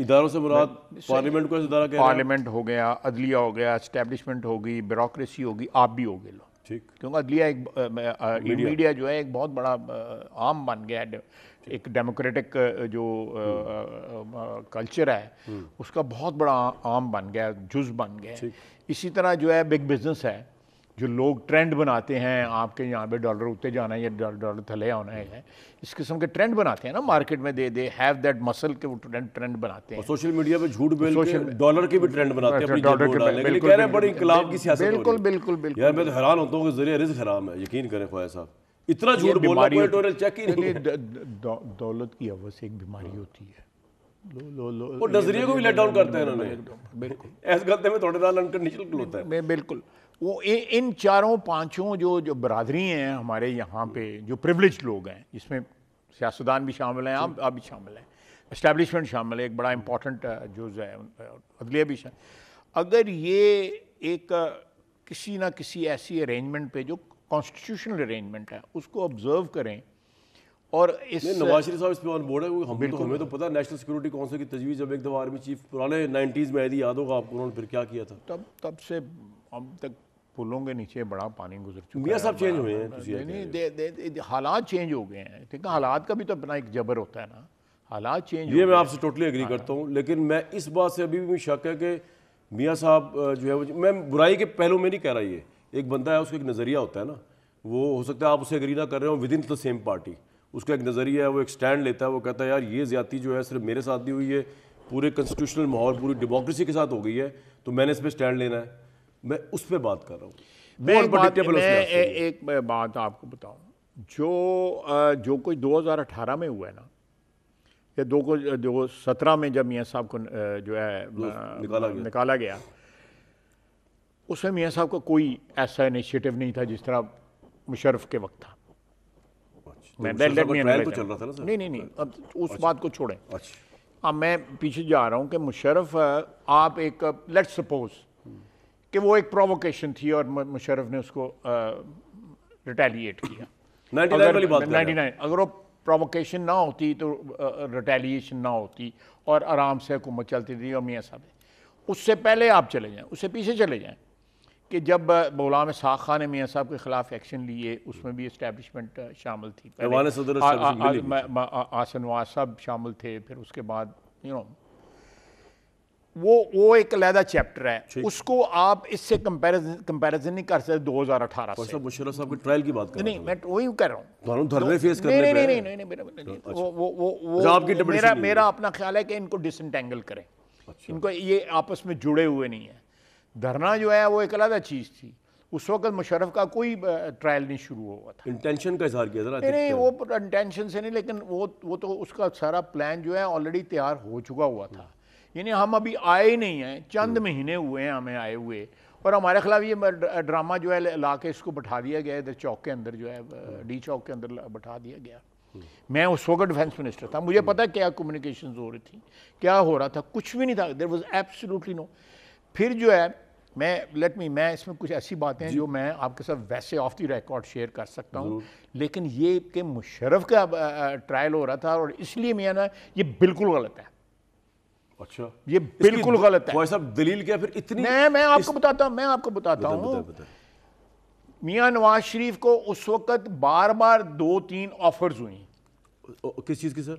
इदारों से मुराद पार्लियामेंट को इदारा पार्लियामेंट हो गया अदलिया हो गया इस्टेब्लिशमेंट होगी ब्यूरोसी होगी आप भी हो गए लोग ठीक क्योंकि अदलिया एक मीडिया।, मीडिया जो है एक बहुत बड़ा आम बन गया है एक डेमोक्रेटिक जो हम्म। कल्चर है हम्म। उसका बहुत बड़ा आम बन गया जुज बन गया इसी तरह जो है बिग बिजनेस है जो लोग ट्रेंड बनाते हैं आपके यहाँ पे डॉलर उतने जाना है या डॉलर थले आना है इस किस्म के ट्रेंड बनाते हैं ना मार्केट में they they have that muscle के वो ट्रेंड ट्रेंड बनाते हैं सोशल मीडिया पे झूठ बोल के डॉलर के भी ट्रेंड बनाते हैं डॉलर अच्छा, के बिल्कुल कह रहे हैं बड़ी इंकलाब की सियासत बिल्कुल बिल्कुल बिल्कुल यार मैं तो हैरान होता हूँ कि जरिए रिस्क हराम है यकीन करें ख्वाजा साहब इतना झूठ बोल रहे हो चेक ही नहीं दौलत की अवस एक बीमारी हाँ। होती है लो लो लो और नजरिए को भी लेट डाउन करते हैं इन्होंने बिल्कुल ऐसे गलते में थोड़े नाल अनकंडीशनल होता है बिल्कुल वो इन चारों पांचों जो जो बरदरी हैं हमारे यहाँ पे जो प्रिवलेज लोग हैं जिसमें सियासतदान भी शामिल हैं आप आप भी शामिल हैं इस्टेब्लिशमेंट शामिल है एक बड़ा इम्पोर्टेंट जो है अदलिया भी शामिल अगर ये एक किसी ना किसी ऐसी अरेंजमेंट पे जो कॉन्स्टिट्यूशनल अरेंजमेंट है उसको ऑब्जर्व करें और इस नवाज शरीफ साहब इसमें ऑन बोर्ड है हम तो हमें तो पता है नेशनल सिक्योरिटी काउंसिल की तजवीज़ जब एक दफ़ा आर्मी चीफ पुराने नाइन्टीज़ में आई थी याद होगा आपको उन्होंने फिर क्या किया था तब तब से अब तक पुलों के नीचे बड़ा पानी गुजर चुका मियाँ साहब चेंज हुए हैं हालात चेंज हो गए हैं ठीक है हालात का भी तो अपना एक जबर होता है ना हालात चेंज ये मैं आपसे टोटली एग्री करता हूँ लेकिन मैं इस बात से अभी भी शक है कि मियाँ साहब जो है मैं बुराई के पहलू में नहीं कह रहा ये एक बंदा है उसका एक नज़रिया होता है ना वो हो सकता है आप उसे अग्री ना कर रहे हो within the same party उसका एक नज़रिया है वो एक स्टैंड लेता है वो कहता है यार ये ज्यादा जो है सिर्फ मेरे साथ ही हुई है पूरे कॉन्स्टिट्यूशनल माहौल पूरी डेमोक्रेसी के साथ हो गई है तो मैंने इस पर स्टैंड लेना है मैं उस पर बात कर रहा हूँ एक बात, एक बात आपको बताऊँ जो जो कोई 2018 में हुआ है ना या दो को दो सत्रह में जब मियाँ साहब को जो है निकाला गया, निकाला गया उसमें मियाँ साहब का को कोई ऐसा इनिशिएटिव नहीं था जिस तरह मुशरफ के वक्त था अच्छा, तो मैं तो नहीं नहीं नहीं अब उस अच्छा, बात को छोड़ें अच्छा। अब मैं पीछे जा रहा हूँ कि मुशरफ आप एक लेट सपोज़ कि वो एक प्रोवोकेशन थी और मुशरफ ने उसको रिटेलिएट किया 99 नाइन अगर वो प्रोवोकेशन ना होती तो रिटेलिएशन ना होती और आराम से हुकूमत चलती थी और मियाँ साहब उससे पहले आप चले जाएं उससे पीछे चले जाएं कि जब मौलाम साख खान ने मियाँ साहब के ख़िलाफ़ एक्शन लिए उसमें भी इस्टेबलिशमेंट शामिल थी आसन नवाज साहब शामिल थे फिर उसके बाद यू नो वो वो एक अलहदा चैप्टर है उसको आप इससे कंपैरिजन नहीं कर सकते दो हज़ार अठारह से मुशर्रफ साहब की ट्रायल की बात कर नहीं मैं वही कह रहा हूँ धरने तो फेस तो करने नहीं नहीं नहीं नहीं अच्छा। वो वो वो अच्छा, मेरा मेरा अपना ख्याल है कि इनको डिसनटेंगल करें अच्छा। इनको ये आपस में जुड़े हुए नहीं है धरना जो है वो एक अलहदा चीज़ थी उस वक्त मुशरफ का कोई ट्रायल नहीं शुरू हुआ था इंटेंशन का इजहार किया नहीं नहीं वो इंटेंशन से नहीं लेकिन वो वो तो उसका सारा प्लान जो है ऑलरेडी तैयार हो चुका हुआ था यानी हम अभी आए नहीं हैं चंद हम्म। महीने हुए हैं हमें आए हुए और हमारे खिलाफ ये ड्रामा जो है ला के इसको बैठा दिया गया इधर चौक के अंदर जो है हम्म। डी चौक के अंदर बैठा दिया गया हम्म। मैं उस वक्त डिफेंस मिनिस्टर था मुझे पता क्या कम्युनिकेशन हो रही थी क्या हो रहा था कुछ भी नहीं था देर वॉज एब्सोलूटली नो फिर जो है मैं लेट मी मैं इसमें कुछ ऐसी बातें जो मैं आपके साथ वैसे ऑफ दी रिकॉर्ड शेयर कर सकता हूँ लेकिन ये कि मुशरफ का ट्रायल हो रहा था और इसलिए मैं ना ये बिल्कुल गलत है अच्छा ये बिल्कुल गलत है भाई साहब दलील क्या फिर इतनी मैं मैं आपको इस... बताता हूँ मैं आपको बताता हूं मियाँ नवाज शरीफ को उस वक्त बार बार दो तीन ऑफर्स हुई किस चीज़ की सर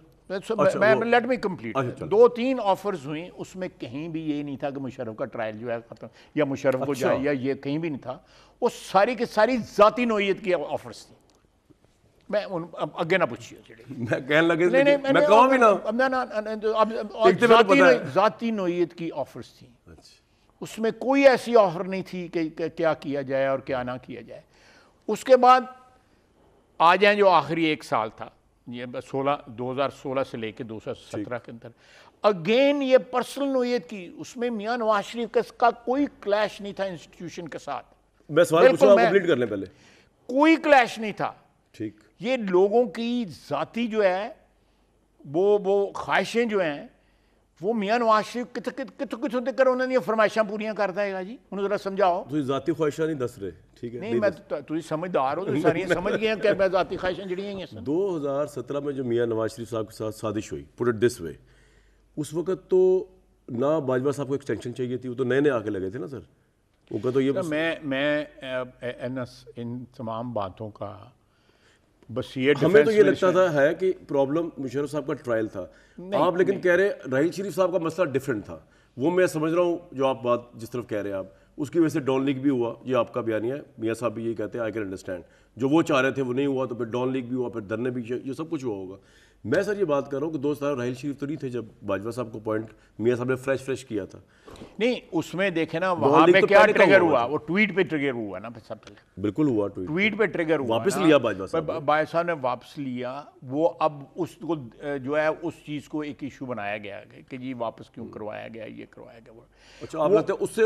लेट मी कंप्लीट दो तीन ऑफर्स हुई उसमें कहीं भी ये नहीं था कि मुशरफ का ट्रायल जो है खत्म या मुशरफ अच्छा। को जाए या ये कहीं भी नहीं था वो सारी की सारी ज़ाती नोयत की ऑफर्स थी मैं उन अगे ना पूछियो मैं कहने लगे मैं, कहूं भी ना तो तो की ऑफर्स थी अच्छा उसमें कोई ऐसी ऑफर नहीं थी कि क्या किया जाए और क्या ना किया जाए उसके बाद आ जाए जो आखिरी एक साल था ये सोलह दो हज़ार सोलह से लेके दो हज़ार सत्रह के अंदर अगेन ये पर्सनल नोयत की उसमें मियाँ नवाज शरीफ का कोई क्लैश नहीं था इंस्टीट्यूशन के साथ मैं सवाल कंप्लीट कर ले पहले कोई क्लैश नहीं था ठीक ये लोगों की जाति जो है वो वो ख्वाहिशें जो हैं वो मियाँ नवाज शरीफ कित कित कित कित तक उन्होंने फरमाइशा पूरी करता है जी उन्हें जरा समझाओ तुझी तो जाती ख्वाहिशा नहीं दस रहे ठीक है नहीं, नहीं मैं तो, तो तुझे समझदार हो सारी समझ गए कि मैं जाती ख्वाहिशें जड़ी हैं दो हज़ार सत्रह में जो मियाँ नवाज शरीफ साहब के साथ साजिश हुई पुट दिस वे उस वक्त तो ना बाजवा साहब को एक्सटेंशन चाहिए थी वो तो नए नए आके लगे थे ना सर उनका तो ये मैं मैं इन तमाम बातों का बस ये हमें तो ये लगता था है कि प्रॉब्लम मुशरफ साहब का ट्रायल था आप लेकिन कह रहे राहील शरीफ साहब का मसला डिफरेंट था वो मैं समझ रहा हूँ जो आप बात जिस तरफ कह रहे हैं आप उसकी वजह से डॉन लीग भी हुआ ये आपका बयान है मियाँ साहब भी ये कहते हैं आई कैन अंडरस्टैंड जो वो चाह रहे थे वो नहीं हुआ तो फिर डॉन लीग भी हुआ फिर धरने भी ये सब कुछ हुआ होगा मैं सर ये बात कर रहा हूँ कि दोस्त साहब राहिल शरीफ तो नहीं थे जब बाजवा साहब को पॉइंट मियाँ साहब ने फ्रेश फ्रेश किया था नहीं उसमें देखे ना वहाँ पे तो क्या ट्रिगर हुआ वो ट्वीट पे ट्रिगर हुआ ना सब बिल्कुल हुआ ट्वीट ट्वीट पे ट्रिगर हुआ वापस लिया बाजवा साहब बाजवा साहब ने वापस लिया वो अब उसको जो है उस चीज़ को एक इशू बनाया गया कि जी वापस क्यों हम्म। करवाया गया ये करवाया गया अच्छा आप लगता उससे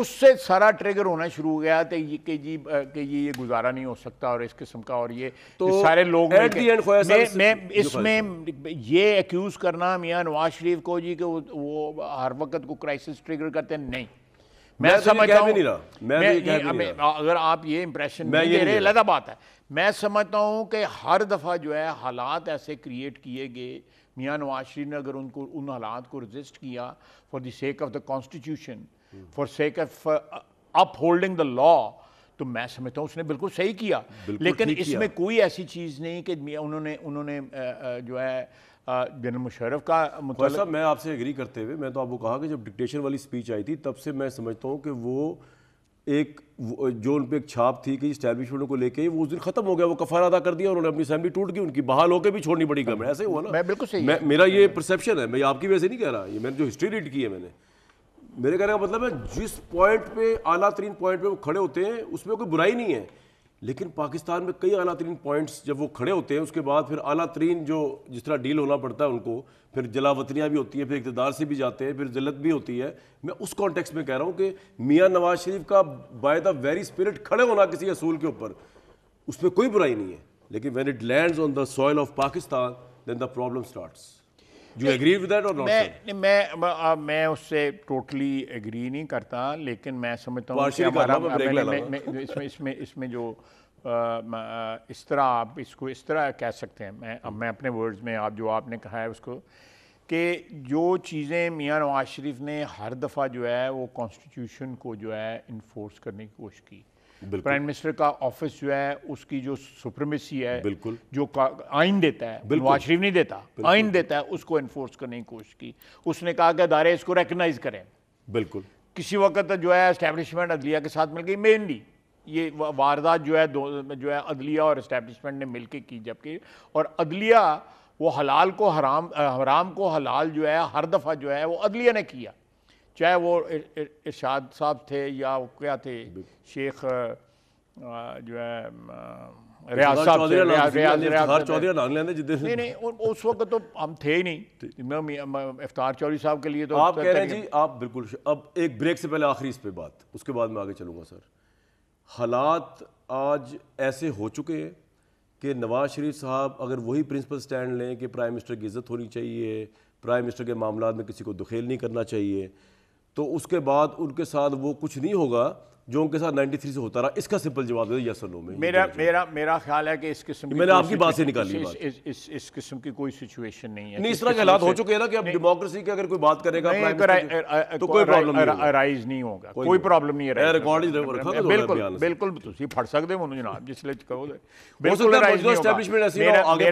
उससे सारा ट्रिगर होना शुरू हो गया था ये कि जी कि ये ये गुजारा नहीं हो सकता और इस किस्म का और ये तो सारे लोग मैं, मैं इस उसमें ये एक्यूज़ करना मियाँ नवाज शरीफ को जी कि वो हर वक्त को क्राइसिस ट्रिगर करते हैं नहीं मैं, तो समझता हूँ तो अगर आप ये इम्प्रेशन नहीं अलहदा बात है मैं समझता हूँ कि हर दफ़ा जो है हालात ऐसे क्रिएट किए गए मियाँ नवाज शरीफ ने अगर उनको उन हालात को रजिस्ट किया for the sake of the constitution for sake of upholding the law तो मैं समझता हूँ उसने बिल्कुल सही किया बिल्कुल लेकिन इसमें कोई ऐसी चीज़ नहीं कि उन्होंने उन्होंने जो है जनरल मुशरफ का मतलब साहब मैं आपसे एग्री करते हुए मैं तो आपको कहा कि जब डिक्टेशन वाली स्पीच आई थी तब से मैं समझता हूँ कि वो एक जो उन पर एक छाप थी कि स्टैब्लिशमेंट को लेके वो उस दिन खत्म हो गया वो कफारा अदा कर दिया उन्होंने अपनी असेंबली टूट गई उनकी बहाल होकर भी छोड़नी पड़ी गवर्नमेंट ऐसे हुआ ना मैं बिल्कुल सही मैं, मेरा ये परसेप्शन है मैं आपकी वजह से नहीं कह रहा ये मैंने जो हिस्ट्री रीड की है मैंने मेरे कहने का मतलब है जिस पॉइंट पे आला तरीन पॉइंट पे वो खड़े होते हैं उसमें कोई बुराई नहीं है लेकिन पाकिस्तान में कई आला तरीन पॉइंट्स जब वो खड़े होते हैं उसके बाद फिर आला तरीन जो जिस तरह डील होना पड़ता है उनको फिर जलावतनियाँ भी होती हैं फिर इकतदार से भी जाते हैं फिर जलत भी होती है मैं उस कॉन्टेक्स में कह रहा हूँ कि मियाँ नवाज शरीफ का बाय द वेरी स्पिरिट खड़े होना किसी असूल के ऊपर उसमें कोई बुराई नहीं है लेकिन when it land on the soil of Pakistan then the problem starts you agree with that or not मैं मैं मैं उससे टोटली एग्री नहीं करता लेकिन मैं समझता हूँ इसमें इसमें इसमें जो इस तरह आप इसको इस तरह कह सकते हैं मैं अब मैं अपने वर्ड्स में आप जो आपने कहा है उसको कि जो चीज़ें मियाँ नवाज शरीफ ने हर दफ़ा जो है वो कॉन्स्टिट्यूशन को जो है इन्फोर्स करने की कोशिश की प्राइम मिनिस्टर का ऑफिस जो है उसकी जो सुप्रीमेसी है बिल्कुल जो आइन देता है नवाज शरीफ नहीं देता आइन देता है उसको इन्फोर्स करने की कोशिश की उसने कहा कि अदारे इसको रिकगनाइज करें बिल्कुल किसी वक्त जो है इस्टेब्लिशमेंट अदलिया के साथ मिल गई मेनली ये वारदात जो है जो है अदलिया और इस्टेब्लिशमेंट ने मिल के की जबकि और अदलिया वो हलाल को हराम हराम को हलाल जो है हर दफ़ा जो है वो अदलिया ने किया चाहे वो इरशाद साहब थे या वो क्या थे शेख जो है उस वक्त तो हम थे ही नहीं इफ्तार चौधरी साहब के लिए तो आप कह रहे हैं जी आप बिल्कुल अब एक ब्रेक से पहले आखिरी इस पे बात उसके बाद मैं आगे चलूंगा सर हालात आज ऐसे हो चुके हैं कि नवाज शरीफ साहब अगर वही प्रिंसिपल स्टैंड लें कि प्राइम मिनिस्टर की इज्जत होनी चाहिए प्राइम मिनिस्टर के मामला में किसी को दुखेल नहीं करना चाहिए तो उसके बाद उनके साथ वो कुछ नहीं होगा जो उनके साथ 93 से होता रहा इसका सिंपल जवाब दे यस और नो में मेरा मेरा मेरा ख्याल है कि इस किस्म की मैंने आपकी बात से निकाली इस, इस, इस, इस किस्म की कोई सिचुएशन नहीं है नहीं इस तरह के हालात हो चुके हैं ना कि अब डेमोक्रेसी की अगर कोई बात करेगा तो कोई प्रॉब्लम अराइज नहीं होगा कोई प्रॉब्लम नहीं तो तो तो। है रिकॉर्ड बिल्कुल बिल्कुल ਤੁਸੀਂ ਫੜ ਸਕਦੇ ਹੋ ਜਨਾਬ ਜਿਸ ਲਈ ਕਹੋ ਬਿਲਕੁਲ ਐਸਟੈਬਲਿਸ਼ਮੈਂਟ ਅਸੀਂ ਆਗੇ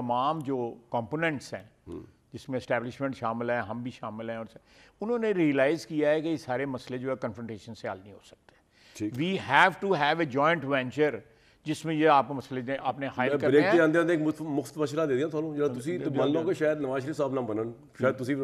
तमाम जो कॉम्पोनेंट्स हैं हम्म। जिसमें इस्टेबलिशमेंट शामिल है हम भी शामिल हैं और उन्होंने रियलाइज़ किया है कि ये सारे मसले जो है कन्फ्रंटेशन से हल नहीं हो सकते we have to have a joint venture ਜਿਸਮੇ ਇਹ ਆਪ ਮਸਲੇ ਆਪਨੇ ਹਾਇਰ ਕਰਨੇ ਆ ਬ੍ਰੇਕ ਦੇ ਆਂਦੇ ਆਂਦੇ ਇੱਕ ਮੁਫਤ ਮਸ਼ਵਰਾ ਦੇ ਦਿਆਂ ਤੁਹਾਨੂੰ ਜਿਹੜਾ ਤੁਸੀਂ ਮੰਨ ਲਓ ਕਿ ਸ਼ਾਇਦ ਨਵਾਜ਼ ਸ਼ਰੀਫ ਸਾਹਿਬ ਨਾ ਬਣਨ ਸ਼ਾਇਦ ਤੁਸੀਂ